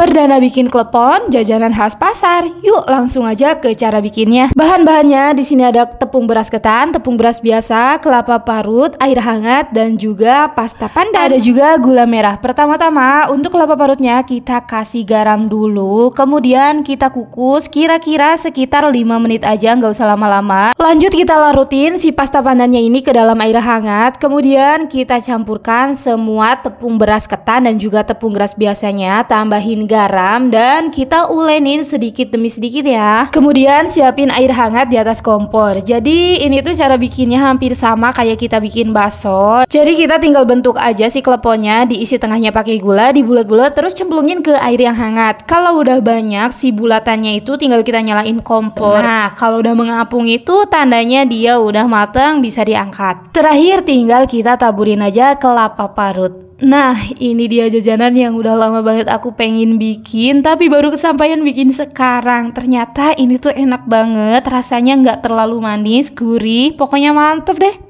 Perdana bikin klepon, jajanan khas pasar. Yuk langsung aja ke cara bikinnya. Bahan-bahannya di sini ada tepung beras ketan, tepung beras biasa, kelapa parut, air hangat dan juga pasta pandan. Ada juga gula merah. Pertama-tama untuk kelapa parutnya kita kasih garam dulu, kemudian kita kukus kira-kira sekitar 5 menit aja, nggak usah lama-lama. Lanjut kita larutin si pasta pandannya ini ke dalam air hangat, kemudian kita campurkan semua tepung beras ketan dan juga tepung beras biasanya, tambahin garam dan kita ulenin sedikit demi sedikit ya kemudian siapin air hangat di atas kompor jadi ini tuh cara bikinnya hampir sama kayak kita bikin bakso jadi kita tinggal bentuk aja si kleponnya diisi tengahnya pakai gula dibulat-bulat terus cemplungin ke air yang hangat kalau udah banyak si bulatannya itu tinggal kita nyalain kompor nah kalau udah mengapung itu tandanya dia udah matang bisa diangkat terakhir tinggal kita taburin aja kelapa parut Nah, ini dia jajanan yang udah lama banget aku pengen bikin, tapi baru kesampaian bikin sekarang. Ternyata ini tuh enak banget, rasanya nggak terlalu manis, gurih, pokoknya mantep deh.